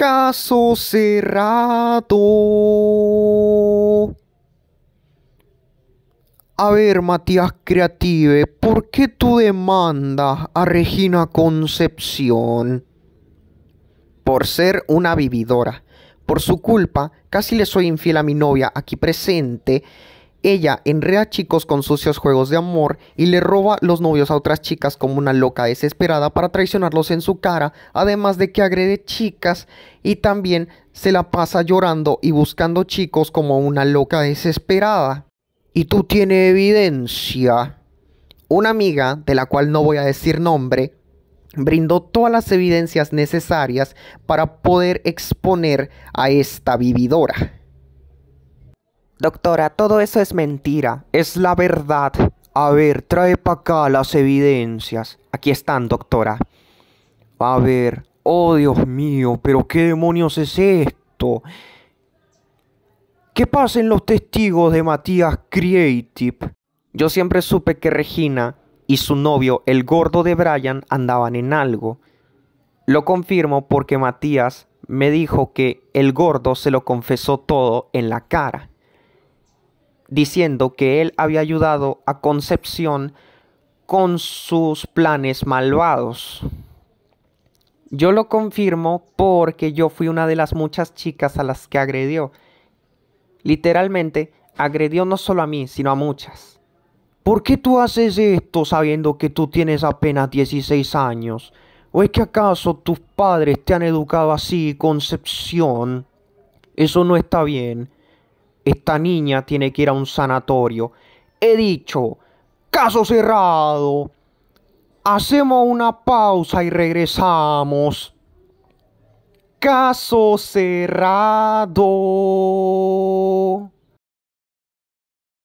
Caso cerrado. A ver, Matías Creative, ¿por qué tú demandas a Regina Concepción? Por ser una vividora. Por su culpa, casi le soy infiel a mi novia aquí presente ella enrea chicos con sucios juegos de amor y le roba los novios a otras chicas como una loca desesperada para traicionarlos en su cara, además de que agrede chicas y también se la pasa llorando y buscando chicos como una loca desesperada. Y tú tienes evidencia. Una amiga, de la cual no voy a decir nombre, brindó todas las evidencias necesarias para poder exponer a esta vividora. Doctora, todo eso es mentira. Es la verdad. A ver, trae para acá las evidencias. Aquí están, doctora. A ver. Oh, Dios mío, pero qué demonios es esto. ¿Qué en los testigos de Matías Creative? Yo siempre supe que Regina y su novio, el gordo de Brian, andaban en algo. Lo confirmo porque Matías me dijo que el gordo se lo confesó todo en la cara diciendo que él había ayudado a Concepción con sus planes malvados. Yo lo confirmo porque yo fui una de las muchas chicas a las que agredió. Literalmente, agredió no solo a mí, sino a muchas. ¿Por qué tú haces esto sabiendo que tú tienes apenas 16 años? ¿O es que acaso tus padres te han educado así, Concepción? Eso no está bien. Esta niña tiene que ir a un sanatorio. He dicho, caso cerrado. Hacemos una pausa y regresamos. Caso cerrado.